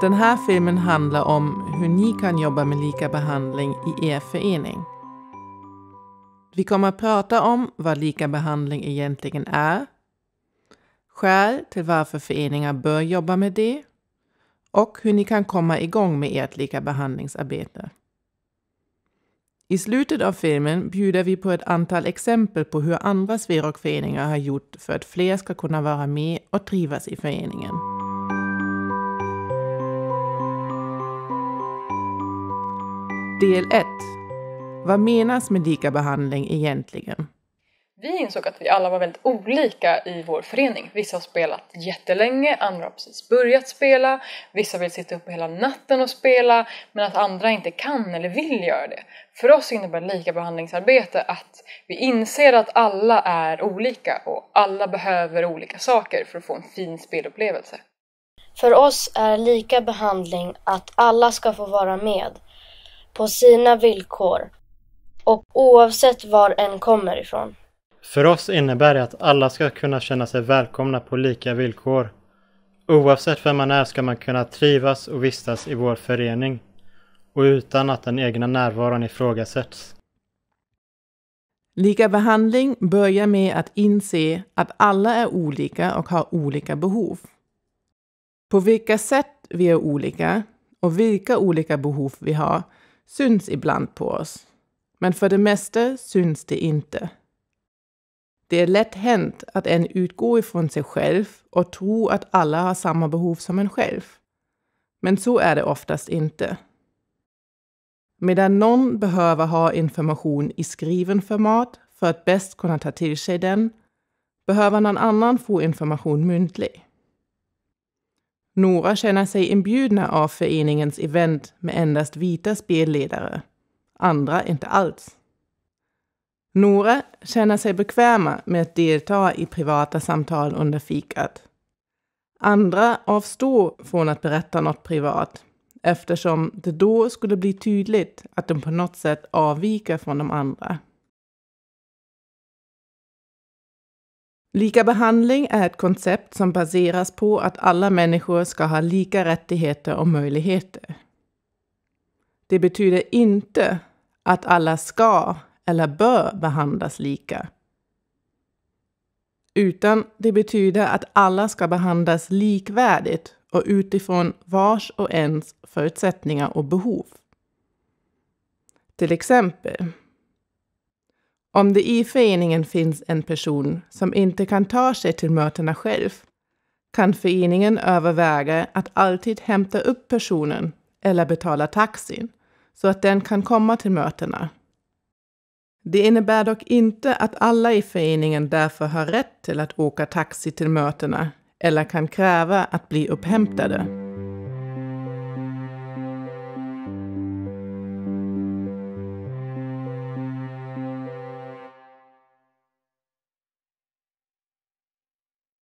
Den här filmen handlar om hur ni kan jobba med lika behandling i er förening. Vi kommer att prata om vad lika behandling egentligen är, skäl till varför föreningar bör jobba med det och hur ni kan komma igång med ert lika behandlingsarbete. I slutet av filmen bjuder vi på ett antal exempel på hur andra Sverokföreningar har gjort för att fler ska kunna vara med och trivas i föreningen. Del 1. Vad menas med likabehandling egentligen? Vi insåg att vi alla var väldigt olika i vår förening. Vissa har spelat jättelänge, andra har precis börjat spela, vissa vill sitta uppe hela natten och spela, men att andra inte kan eller vill göra det. För oss innebär likabehandlingsarbete att vi inser att alla är olika och alla behöver olika saker för att få en fin spelupplevelse. För oss är lika behandling att alla ska få vara med på sina villkor och oavsett var en kommer ifrån. För oss innebär det att alla ska kunna känna sig välkomna på lika villkor. Oavsett vem man är ska man kunna trivas och vistas i vår förening och utan att den egna närvaron ifrågasätts. Likabehandling börjar med att inse att alla är olika och har olika behov. På vilka sätt vi är olika och vilka olika behov vi har syns ibland på oss, men för det mesta syns det inte. Det är lätt hänt att en utgår ifrån sig själv och tror att alla har samma behov som en själv. Men så är det oftast inte. Medan någon behöver ha information i skriven format för att bäst kunna ta till sig den, behöver någon annan få information muntlig. Några känner sig inbjudna av föreningens event med endast vita spelledare, andra inte alls. Några känner sig bekväma med att delta i privata samtal under fikat. Andra avstår från att berätta något privat eftersom det då skulle bli tydligt att de på något sätt avviker från de andra. Likabehandling är ett koncept som baseras på att alla människor ska ha lika rättigheter och möjligheter. Det betyder inte att alla ska eller bör behandlas lika. Utan det betyder att alla ska behandlas likvärdigt och utifrån vars och ens förutsättningar och behov. Till exempel om det i föreningen finns en person som inte kan ta sig till mötena själv kan föreningen överväga att alltid hämta upp personen eller betala taxin så att den kan komma till mötena. Det innebär dock inte att alla i föreningen därför har rätt till att åka taxi till mötena eller kan kräva att bli upphämtade.